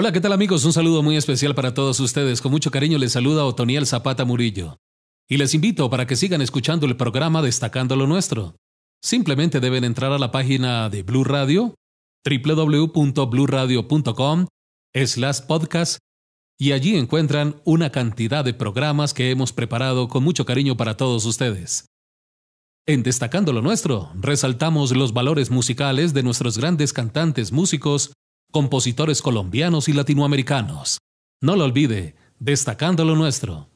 Hola, ¿qué tal amigos? Un saludo muy especial para todos ustedes. Con mucho cariño les saluda Otoniel Zapata Murillo. Y les invito para que sigan escuchando el programa Destacando lo Nuestro. Simplemente deben entrar a la página de Blue Radio, www.bluradio.com, slash podcast, y allí encuentran una cantidad de programas que hemos preparado con mucho cariño para todos ustedes. En Destacando lo Nuestro, resaltamos los valores musicales de nuestros grandes cantantes músicos compositores colombianos y latinoamericanos. No lo olvide, destacando lo nuestro.